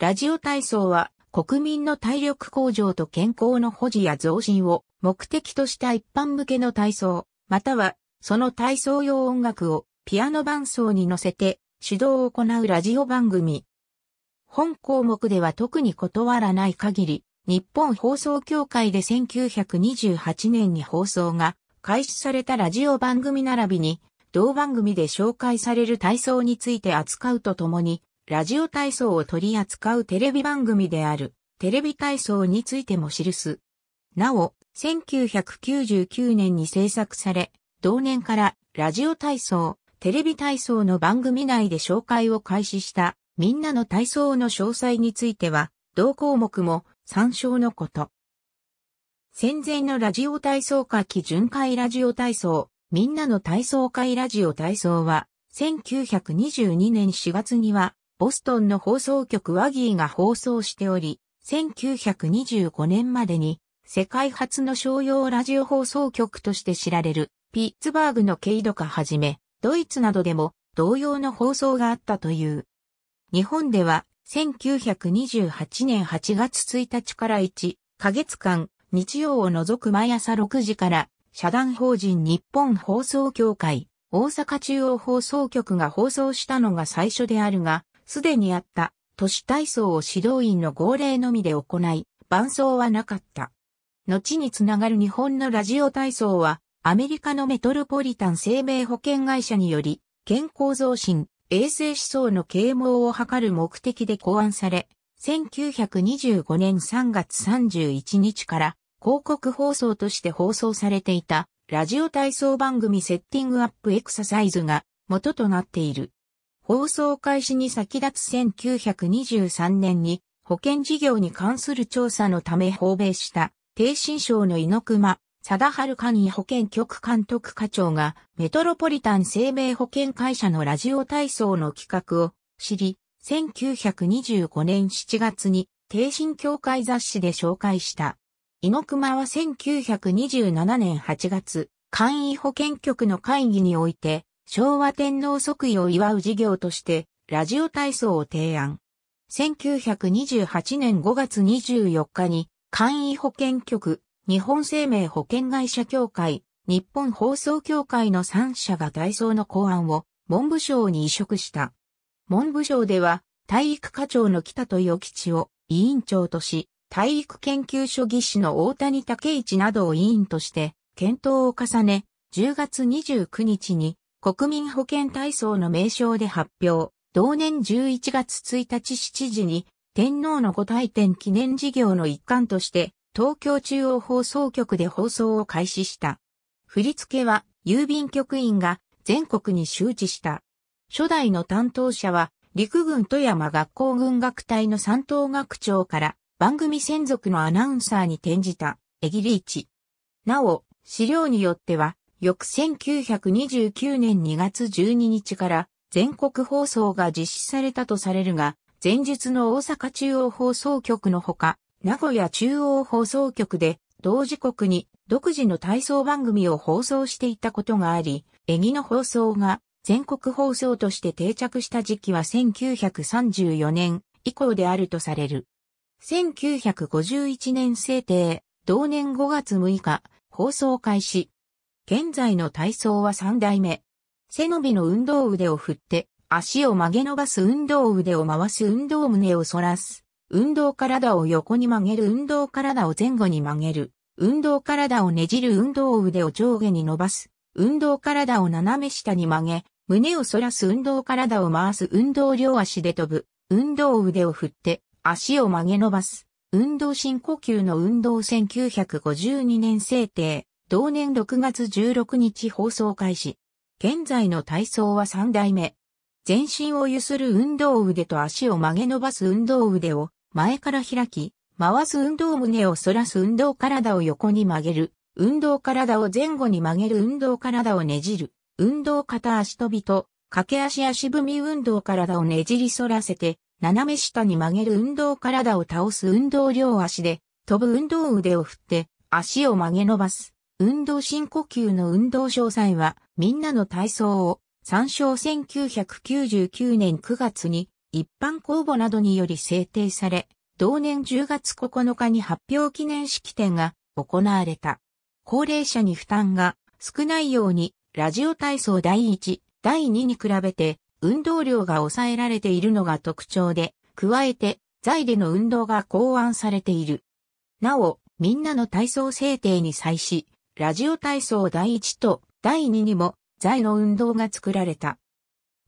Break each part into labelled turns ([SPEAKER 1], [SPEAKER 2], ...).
[SPEAKER 1] ラジオ体操は国民の体力向上と健康の保持や増進を目的とした一般向けの体操、またはその体操用音楽をピアノ伴奏に乗せて指導を行うラジオ番組。本項目では特に断らない限り、日本放送協会で1928年に放送が開始されたラジオ番組並びに、同番組で紹介される体操について扱うとともに、ラジオ体操を取り扱うテレビ番組である、テレビ体操についても記す。なお、1999年に制作され、同年からラジオ体操、テレビ体操の番組内で紹介を開始したみんなの体操の詳細については、同項目も参照のこと。戦前のラジオ体操下期巡回ラジオ体操、みんなの体操会ラジオ体操は、1922年4月にはボストンの放送局ワギーが放送しており、1925年までに世界初の商用ラジオ放送局として知られるピッツバーグのケイドカはじめ、ドイツなどでも同様の放送があったという。日本では1928年8月1日から1ヶ月間、日曜を除く毎朝6時から、社団法人日本放送協会、大阪中央放送局が放送したのが最初であるが、すでにあった都市体操を指導員の号令のみで行い、伴奏はなかった。後につながる日本のラジオ体操は、アメリカのメトロポリタン生命保険会社により、健康増進、衛生思想の啓蒙を図る目的で考案され、1925年3月31日から広告放送として放送されていたラジオ体操番組セッティングアップエクササイズが元となっている。放送開始に先立つ1923年に保険事業に関する調査のため訪米した低新省の猪熊、貞春管理保険局監督課長がメトロポリタン生命保険会社のラジオ体操の企画を知り、1925年7月に低新協会雑誌で紹介した。猪熊は1927年8月、簡易保険局の会議において、昭和天皇即位を祝う事業として、ラジオ体操を提案。1928年5月24日に、簡易保険局、日本生命保険会社協会、日本放送協会の3社が体操の公案を文部省に移植した。文部省では体育課長の北豊吉を委員長とし、体育研究所技師の大谷武一などを委員として検討を重ね、10月29日に国民保健体操の名称で発表。同年11月1日7時に、天皇のご体典記念事業の一環として、東京中央放送局で放送を開始した。振り付けは、郵便局員が全国に周知した。初代の担当者は、陸軍富山学校軍学隊の三等学長から番組専属のアナウンサーに転じたエギリーチ。なお、資料によっては翌1929年2月12日から全国放送が実施されたとされるが、前述の大阪中央放送局のほか、名古屋中央放送局で同時刻に独自の体操番組を放送していたことがあり、エギの放送が全国放送として定着した時期は1934年以降であるとされる。1951年制定、同年5月6日、放送開始。現在の体操は三代目。背伸びの運動腕を振って、足を曲げ伸ばす運動腕を回す運動胸を反らす。運動体を横に曲げる運動体を前後に曲げる。運動体をねじる運動腕を上下に伸ばす。運動体を斜め下に曲げ、胸を反らす運動体を回す運動両足で飛ぶ。運動腕を振って、足を曲げ伸ばす。運動深呼吸の運動1952年制定。同年6月16日放送開始。現在の体操は3代目。全身を揺する運動腕と足を曲げ伸ばす運動腕を前から開き、回す運動胸を反らす運動体を横に曲げる、運動体を前後に曲げる運動体をねじる、運動片足飛びと、駆け足足踏み運動体をねじり反らせて、斜め下に曲げる運動体を倒す運動両足で、飛ぶ運動腕を振って、足を曲げ伸ばす。運動深呼吸の運動詳細は、みんなの体操を、参照1999年9月に、一般公募などにより制定され、同年10月9日に発表記念式典が行われた。高齢者に負担が少ないように、ラジオ体操第1、第2に比べて、運動量が抑えられているのが特徴で、加えて、在での運動が考案されている。なお、みんなの体操制定に際し、ラジオ体操第1と第2にも在の運動が作られた。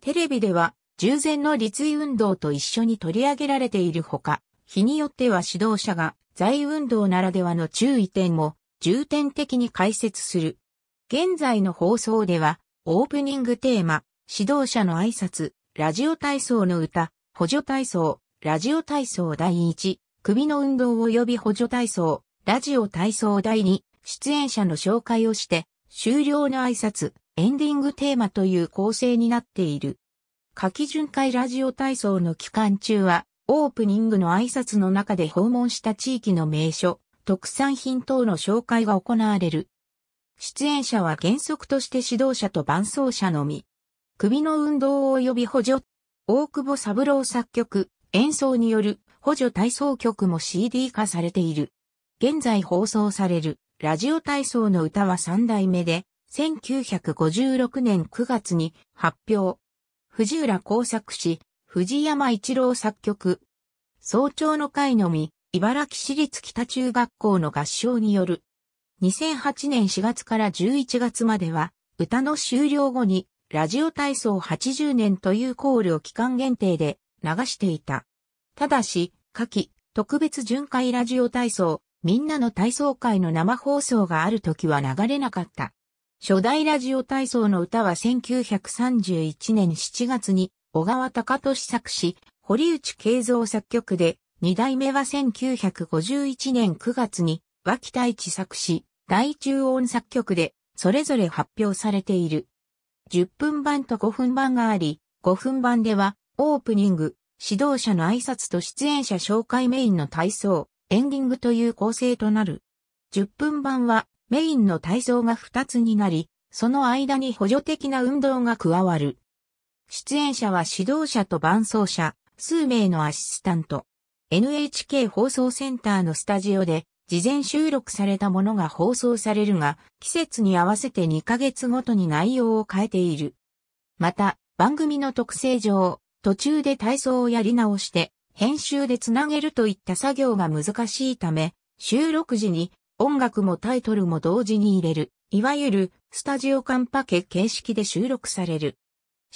[SPEAKER 1] テレビでは従前の立位運動と一緒に取り上げられているほか、日によっては指導者が在運動ならではの注意点も重点的に解説する。現在の放送では、オープニングテーマ、指導者の挨拶、ラジオ体操の歌、補助体操、ラジオ体操第1、首の運動及び補助体操、ラジオ体操第2、出演者の紹介をして、終了の挨拶、エンディングテーマという構成になっている。夏季巡回ラジオ体操の期間中は、オープニングの挨拶の中で訪問した地域の名所、特産品等の紹介が行われる。出演者は原則として指導者と伴奏者のみ。首の運動及び補助、大久保三郎作曲、演奏による補助体操曲も CD 化されている。現在放送されるラジオ体操の歌は三代目で、1956年9月に発表。藤浦工作詞、藤山一郎作曲。早朝の会のみ、茨城市立北中学校の合唱による。2008年4月から11月までは、歌の終了後に、ラジオ体操80年というコールを期間限定で流していた。ただし、夏季、特別巡回ラジオ体操、みんなの体操会の生放送がある時は流れなかった。初代ラジオ体操の歌は1931年7月に小川隆俊作詞、堀内慶三作曲で、二代目は1951年9月に脇太一作詞、大中音作曲で、それぞれ発表されている。10分版と5分版があり、5分版では、オープニング、指導者の挨拶と出演者紹介メインの体操、エンディングという構成となる。10分版はメインの体操が2つになり、その間に補助的な運動が加わる。出演者は指導者と伴奏者、数名のアシスタント。NHK 放送センターのスタジオで事前収録されたものが放送されるが、季節に合わせて2ヶ月ごとに内容を変えている。また、番組の特性上、途中で体操をやり直して、編集でつなげるといった作業が難しいため、収録時に音楽もタイトルも同時に入れる、いわゆるスタジオカンパケ形式で収録される。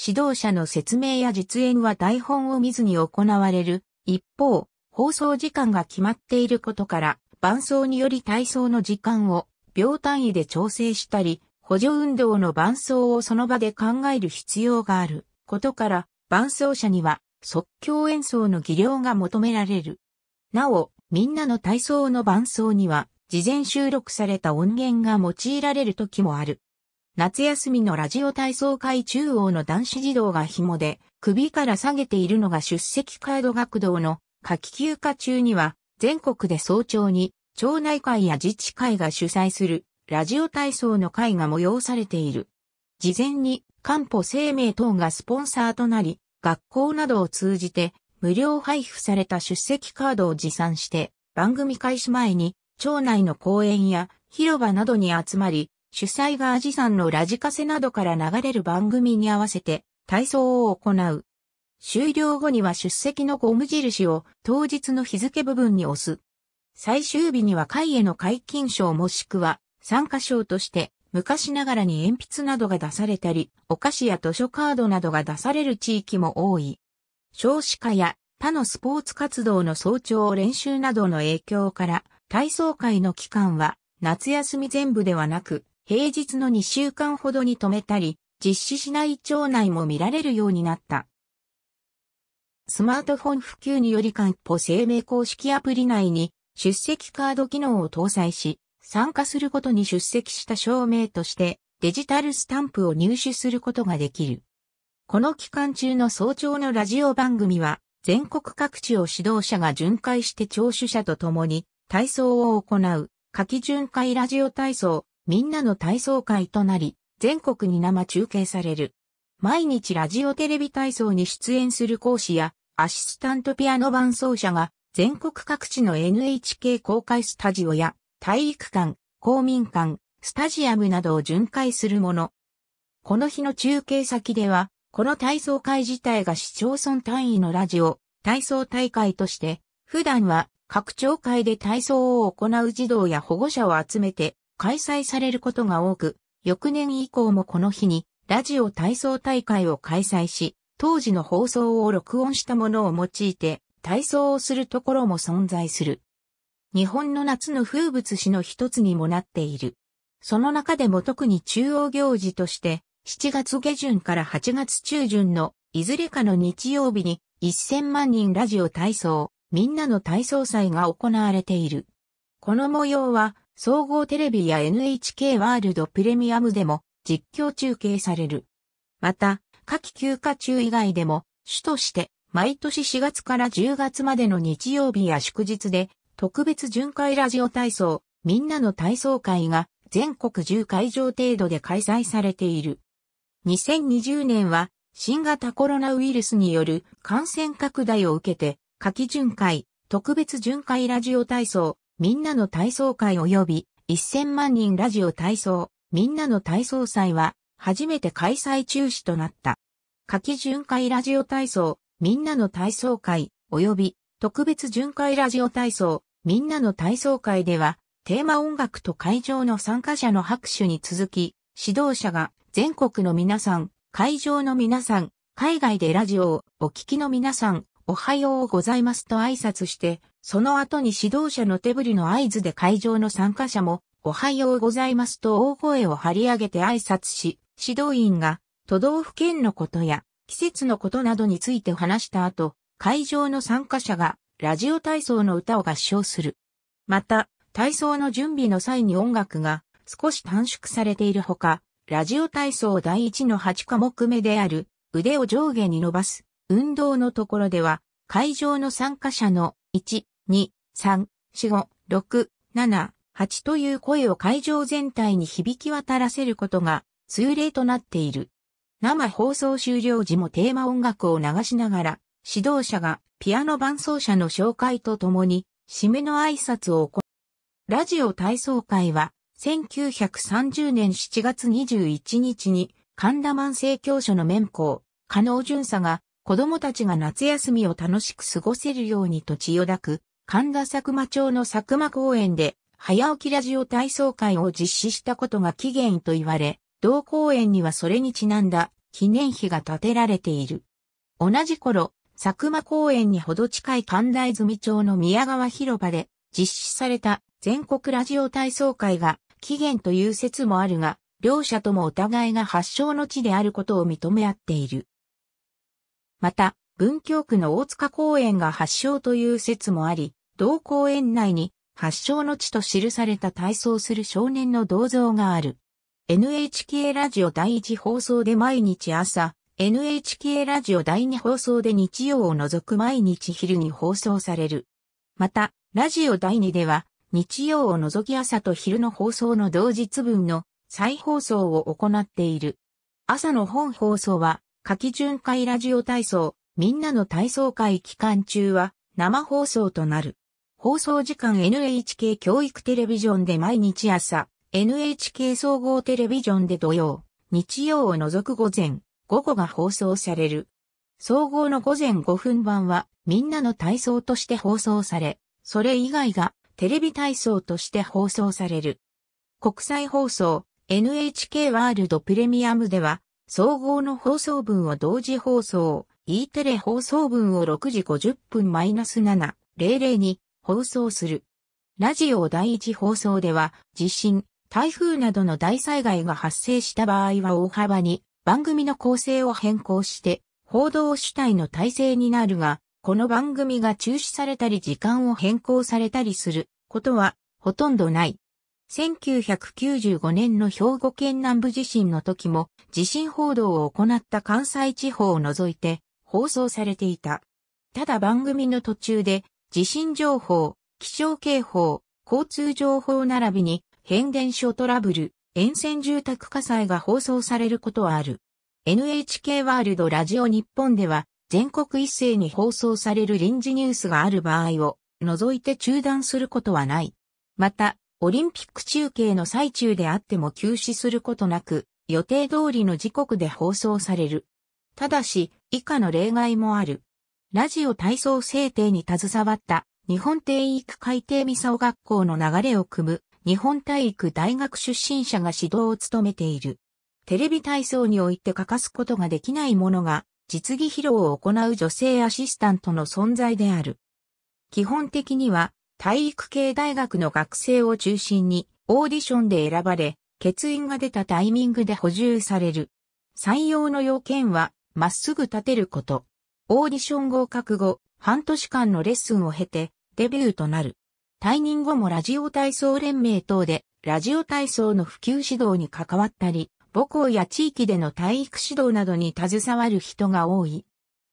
[SPEAKER 1] 指導者の説明や実演は台本を見ずに行われる。一方、放送時間が決まっていることから、伴奏により体操の時間を秒単位で調整したり、補助運動の伴奏をその場で考える必要があることから、伴奏者には即興演奏の技量が求められる。なお、みんなの体操の伴奏には、事前収録された音源が用いられる時もある。夏休みのラジオ体操会中央の男子児童が紐で首から下げているのが出席カード学童の夏季休暇中には全国で早朝に町内会や自治会が主催するラジオ体操の会が催されている。事前に官保生命等がスポンサーとなり学校などを通じて無料配布された出席カードを持参して、番組開始前に町内の公園や広場などに集まり、主催がアジさんのラジカセなどから流れる番組に合わせて体操を行う。終了後には出席のゴム印を当日の日付部分に押す。最終日には会への解禁賞もしくは参加賞として昔ながらに鉛筆などが出されたり、お菓子や図書カードなどが出される地域も多い。少子化や他のスポーツ活動の早朝練習などの影響から、体操会の期間は夏休み全部ではなく、平日の2週間ほどに止めたり、実施しない町内も見られるようになった。スマートフォン普及により官歩生命公式アプリ内に出席カード機能を搭載し、参加することに出席した証明としてデジタルスタンプを入手することができる。この期間中の早朝のラジオ番組は全国各地を指導者が巡回して聴取者と共に体操を行う夏季巡回ラジオ体操みんなの体操会となり全国に生中継される。毎日ラジオテレビ体操に出演する講師やアシスタントピアノ伴奏者が全国各地の NHK 公開スタジオや体育館、公民館、スタジアムなどを巡回するもの。この日の中継先では、この体操会自体が市町村単位のラジオ、体操大会として、普段は各町会で体操を行う児童や保護者を集めて開催されることが多く、翌年以降もこの日にラジオ体操大会を開催し、当時の放送を録音したものを用いて体操をするところも存在する。日本の夏の風物詩の一つにもなっている。その中でも特に中央行事として、7月下旬から8月中旬のいずれかの日曜日に1000万人ラジオ体操、みんなの体操祭が行われている。この模様は総合テレビや NHK ワールドプレミアムでも実況中継される。また、夏季休暇中以外でも主として毎年4月から10月までの日曜日や祝日で特別巡回ラジオ体操、みんなの体操会が全国10会場程度で開催されている。2020年は新型コロナウイルスによる感染拡大を受けて、夏季巡回、特別巡回ラジオ体操、みんなの体操会及び1000万人ラジオ体操、みんなの体操祭は初めて開催中止となった。夏季巡回ラジオ体操、みんなの体操会及び特別巡回ラジオ体操、みんなの体操会では、テーマ音楽と会場の参加者の拍手に続き、指導者が全国の皆さん、会場の皆さん、海外でラジオをお聞きの皆さん、おはようございますと挨拶して、その後に指導者の手振りの合図で会場の参加者も、おはようございますと大声を張り上げて挨拶し、指導員が都道府県のことや季節のことなどについて話した後、会場の参加者がラジオ体操の歌を合唱する。また、体操の準備の際に音楽が少し短縮されているほか、ラジオ体操第1の8科目目である腕を上下に伸ばす運動のところでは、会場の参加者の1、2、3、4、5、6、7、8という声を会場全体に響き渡らせることが通例となっている。生放送終了時もテーマ音楽を流しながら指導者がピアノ伴奏者の紹介とともに、締めの挨拶を行う。ラジオ体操会は、1930年7月21日に、神田万世教書の面校、加納巡査が、子供たちが夏休みを楽しく過ごせるようにと千代田区、神田佐久間町の佐久間公園で、早起きラジオ体操会を実施したことが起源と言われ、同公園にはそれにちなんだ記念碑が建てられている。同じ頃、佐久間公園にほど近い神大泉町の宮川広場で実施された全国ラジオ体操会が起源という説もあるが、両者ともお互いが発祥の地であることを認め合っている。また、文京区の大塚公園が発祥という説もあり、同公園内に発祥の地と記された体操する少年の銅像がある。NHK ラジオ第一放送で毎日朝 NHK ラジオ第2放送で日曜を除く毎日昼に放送される。また、ラジオ第2では、日曜を除き朝と昼の放送の同日分の再放送を行っている。朝の本放送は、夏季巡回ラジオ体操、みんなの体操会期間中は生放送となる。放送時間 NHK 教育テレビジョンで毎日朝、NHK 総合テレビジョンで土曜、日曜を除く午前、午後が放送される。総合の午前5分版はみんなの体操として放送され、それ以外がテレビ体操として放送される。国際放送 NHK ワールドプレミアムでは総合の放送分を同時放送、E テレ放送分を6時50分マイナス -7.00 に放送する。ラジオ第一放送では地震、台風などの大災害が発生した場合は大幅に番組の構成を変更して、報道主体の体制になるが、この番組が中止されたり時間を変更されたりすることはほとんどない。1995年の兵庫県南部地震の時も地震報道を行った関西地方を除いて放送されていた。ただ番組の途中で地震情報、気象警報、交通情報並びに変電所トラブル、沿線住宅火災が放送されることはある。NHK ワールドラジオ日本では全国一斉に放送される臨時ニュースがある場合を除いて中断することはない。また、オリンピック中継の最中であっても休止することなく、予定通りの時刻で放送される。ただし、以下の例外もある。ラジオ体操制定に携わった日本定育海底ミサオ学校の流れを組む日本体育大学出身者が指導を務めている。テレビ体操において欠かすことができないものが、実技披露を行う女性アシスタントの存在である。基本的には、体育系大学の学生を中心に、オーディションで選ばれ、欠員が出たタイミングで補充される。採用の要件は、まっすぐ立てること。オーディション合格後、半年間のレッスンを経て、デビューとなる。退任後もラジオ体操連盟等で、ラジオ体操の普及指導に関わったり、母校や地域での体育指導などに携わる人が多い。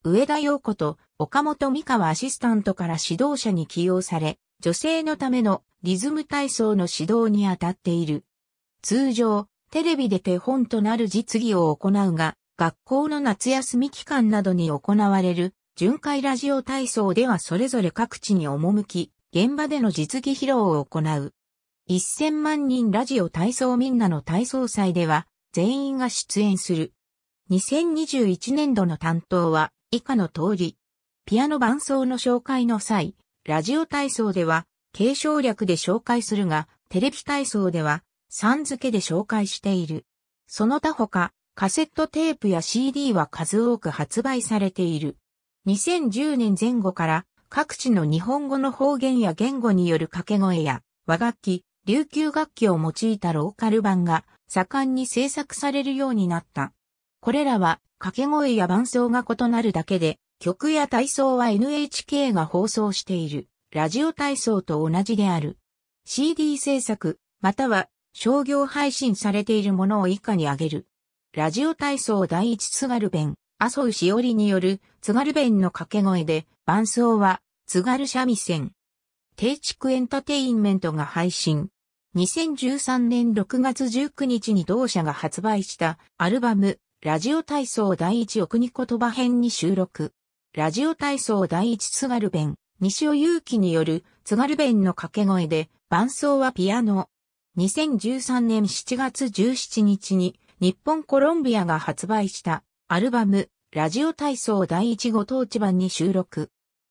[SPEAKER 1] 上田陽子と岡本美香はアシスタントから指導者に起用され、女性のためのリズム体操の指導に当たっている。通常、テレビで手本となる実技を行うが、学校の夏休み期間などに行われる巡回ラジオ体操ではそれぞれ各地に赴き、現場での実技披露を行う。1000万人ラジオ体操みんなの体操祭では全員が出演する。2021年度の担当は以下の通り。ピアノ伴奏の紹介の際、ラジオ体操では継承略で紹介するが、テレビ体操ではさん付けで紹介している。その他他、カセットテープや CD は数多く発売されている。2010年前後から各地の日本語の方言や言語による掛け声や和楽器、琉球楽器を用いたローカル版が盛んに制作されるようになった。これらは掛け声や伴奏が異なるだけで、曲や体操は NHK が放送しているラジオ体操と同じである。CD 制作、または商業配信されているものを以下に挙げる。ラジオ体操第一津軽弁、麻生しおりによる津軽弁の掛け声で、伴奏は、津軽三味線。定畜エンタテインメントが配信。2013年6月19日に同社が発売したアルバム、ラジオ体操第一奥に言葉編に収録。ラジオ体操第一津軽弁、西尾祐希による津軽弁の掛け声で、伴奏はピアノ。2013年7月17日に日本コロンビアが発売したアルバム、ラジオ体操第1ご当地版に収録。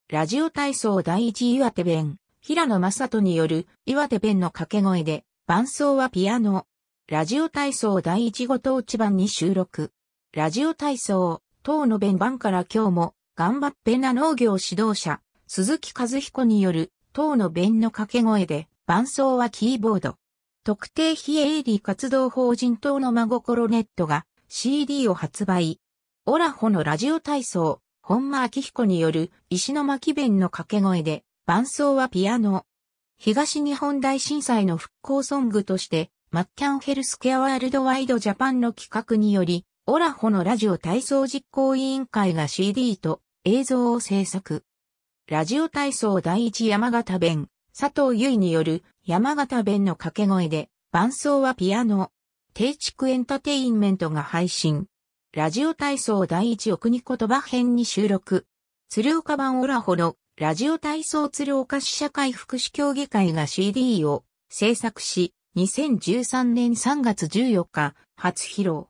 [SPEAKER 1] ラジオ体操第1岩手弁、平野正人による岩手弁の掛け声で、伴奏はピアノ。ラジオ体操第1ご当地版に収録。ラジオ体操、当の弁版から今日も、頑張っぺな農業指導者、鈴木和彦による、当の弁の掛け声で、伴奏はキーボード。特定非営利活動法人等の真心ネットが CD を発売。オラホのラジオ体操、本間明彦による石巻弁の掛け声で、伴奏はピアノ。東日本大震災の復興ソングとして、マッキャンヘルスケアワールドワイドジャパンの企画により、オラホのラジオ体操実行委員会が CD と映像を制作。ラジオ体操第一山形弁、佐藤優衣による山形弁の掛け声で、伴奏はピアノ。定畜エンタテインメントが配信。ラジオ体操第一億に言葉編に収録。鶴岡版オラホのラジオ体操鶴岡市社会福祉協議会が CD を制作し、2013年3月14日、初披露。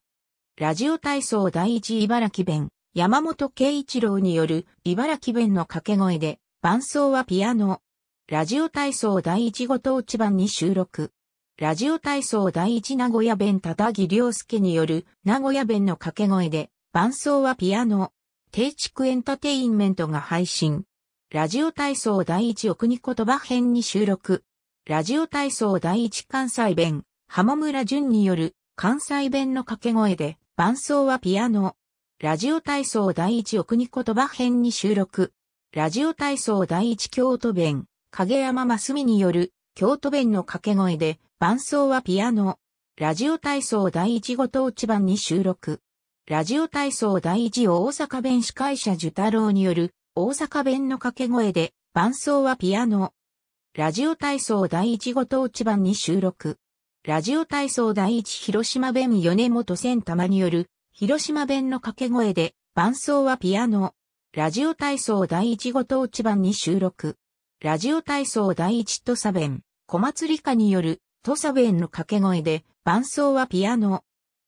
[SPEAKER 1] ラジオ体操第一茨城弁、山本圭一郎による茨城弁の掛け声で、伴奏はピアノ。ラジオ体操第一ご当地版に収録。ラジオ体操第一名古屋弁ょう良介による名古屋弁の掛け声で伴奏はピアノ、定畜エンタテインメントが配信。ラジオ体操第一お国言葉編に収録。ラジオ体操第一関西弁、浜村淳による関西弁の掛け声で伴奏はピアノ。ラジオ体操第一お国言葉編に収録。ラジオ体操第一京都弁、影山真澄による京都弁の掛け声で伴奏はピアノ。ラジオ体操第1ご当地版に収録。ラジオ体操第1大阪弁司会者樹太郎による大阪弁の掛け声で伴奏はピアノ。ラジオ体操第1ご当地版に収録。ラジオ体操第1広島弁米本千玉による広島弁の掛け声で伴奏はピアノ。ラジオ体操第1ご当地版に収録。ラジオ体操第1土佐弁小松理香による土佐弁の掛け声で、伴奏はピアノ。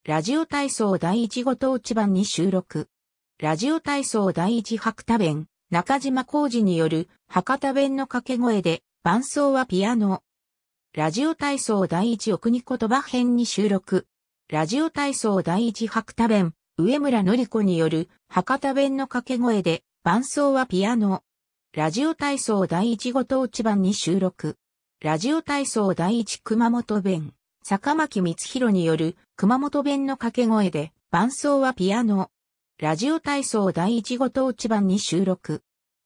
[SPEAKER 1] ラジオ体操第一ご当地版に収録。ラジオ体操第一白田弁、中島浩二による博多弁の掛け声で、伴奏はピアノ。ラジオ体操第一お国言葉編に収録。ラジオ体操第一白田弁、上村のり子による博多弁の掛け声で、伴奏はピアノ。ラジオ体操第一ご当地版に収録。ラジオ体操第一熊本弁、坂巻光弘による熊本弁の掛け声で、伴奏はピアノ。ラジオ体操第一ご当地版に収録。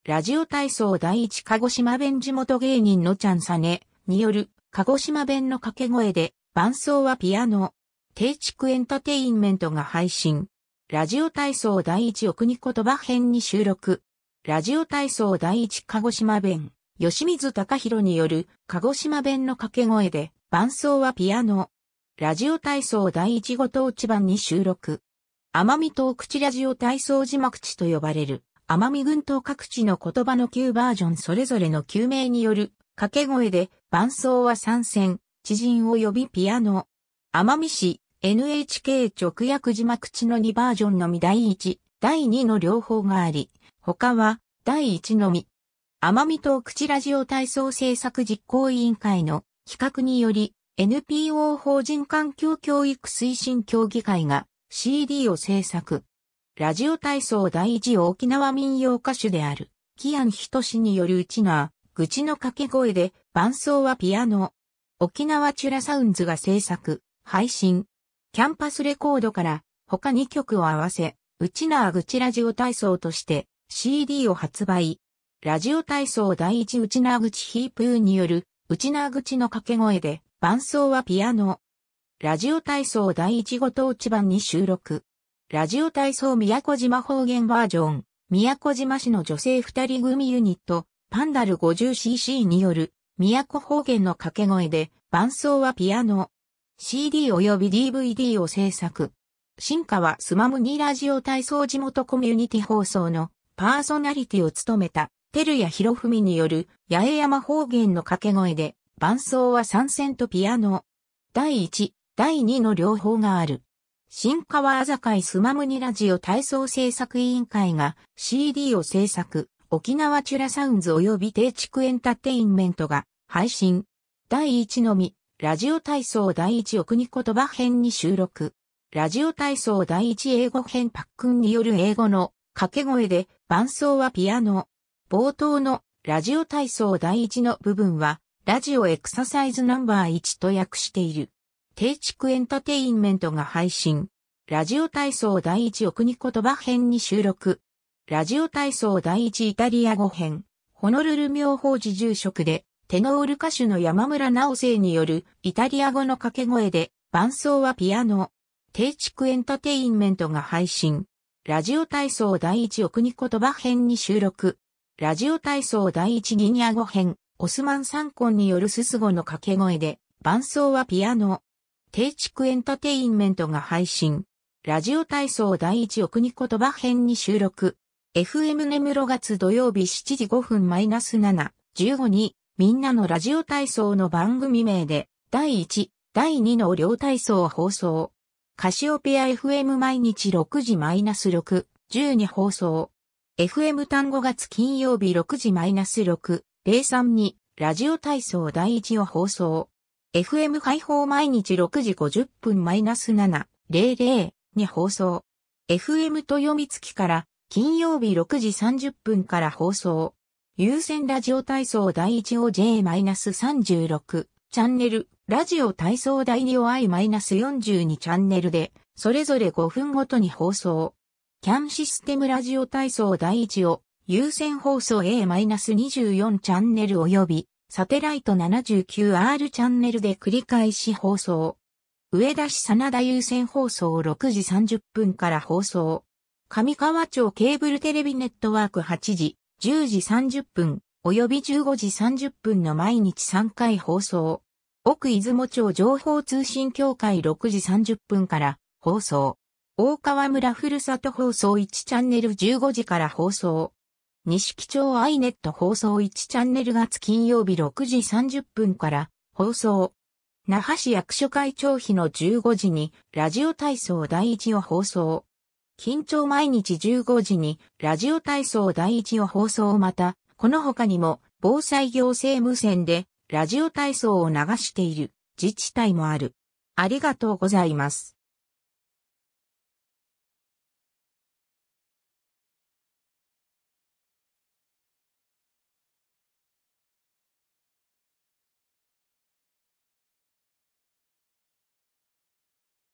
[SPEAKER 1] ラジオ体操第一鹿児島弁地元芸人のちゃんさねによる鹿児島弁の掛け声で、伴奏はピアノ。定畜エンタテインメントが配信。ラジオ体操第一お国言葉編に収録。ラジオ体操第一鹿児島弁。吉水隆弘による鹿児島弁の掛け声で、伴奏はピアノ。ラジオ体操第1号当地版に収録。奄美東口ラジオ体操字幕地と呼ばれる、奄美群島各地の言葉の旧バージョンそれぞれの旧名による掛け声で、伴奏は参戦、知人及びピアノ。奄美市 NHK 直訳字幕地の2バージョンのみ第1、第2の両方があり、他は第1のみ。奄美と口ラジオ体操制作実行委員会の企画により NPO 法人環境教育推進協議会が CD を制作。ラジオ体操第一沖縄民謡歌手である、キアンヒトシによるうちな、愚痴の掛け声で、伴奏はピアノ。沖縄チュラサウンズが制作、配信。キャンパスレコードから他2曲を合わせ、うちな愚痴ラジオ体操として CD を発売。ラジオ体操第一内縄口ヒープーによる内縄口の掛け声で伴奏はピアノ。ラジオ体操第一ご当地版に収録。ラジオ体操宮古島方言バージョン。宮古島市の女性二人組ユニット、パンダル 50cc による宮古方言の掛け声で伴奏はピアノ。CD 及び DVD を制作。進化はスマムニラジオ体操地元コミュニティ放送のパーソナリティを務めた。ヒロフ文による八重山方言の掛け声で、伴奏は三線とピアノ。第1、第2の両方がある。新川あざかいスマムニラジオ体操制作委員会が CD を制作、沖縄チュラサウンズ及び定畜エンタテインメントが配信。第1のみ、ラジオ体操第1お国言葉編に収録。ラジオ体操第1英語編パックンによる英語の掛け声で伴奏はピアノ。冒頭のラジオ体操第1の部分は、ラジオエクササイズナンバー1と訳している。定畜エンタテインメントが配信。ラジオ体操第1奥に言葉編に収録。ラジオ体操第1イタリア語編。ホノルル妙法寺住職で、テノール歌手の山村直生によるイタリア語の掛け声で、伴奏はピアノ。定畜エンタテインメントが配信。ラジオ体操第1奥に言葉編に収録。ラジオ体操第一ギニア語編、オスマン三婚によるススゴの掛け声で、伴奏はピアノ。定畜エンタテインメントが配信。ラジオ体操第一お国言葉編に収録。FM 眠ろ月土曜日7時5分マイナス7、15に、みんなのラジオ体操の番組名で、第1、第2の両体操放送。カシオペア FM 毎日6時マイナス6、10に放送。FM 単語月金曜日6時 -6、03に、ラジオ体操第1を放送。FM 配放毎日6時50分 -7、00に放送。FM 豊付月から金曜日6時30分から放送。優先ラジオ体操第1を j 3 6チャンネル、ラジオ体操第2を i 4 2チャンネルで、それぞれ5分ごとに放送。キャンシステムラジオ体操第1を優先放送 A-24 チャンネル及びサテライト 79R チャンネルで繰り返し放送。上田市真田優先放送6時30分から放送。上川町ケーブルテレビネットワーク8時、10時30分、及び15時30分の毎日3回放送。奥出雲町情報通信協会6時30分から放送。大川村ふるさと放送1チャンネル15時から放送。西木町アイネット放送1チャンネル月金曜日6時30分から放送。那覇市役所会長日の15時にラジオ体操第1を放送。緊張毎日15時にラジオ体操第1を放送また、この他にも防災行政無線でラジオ体操を流している自治体もある。ありがとうございます。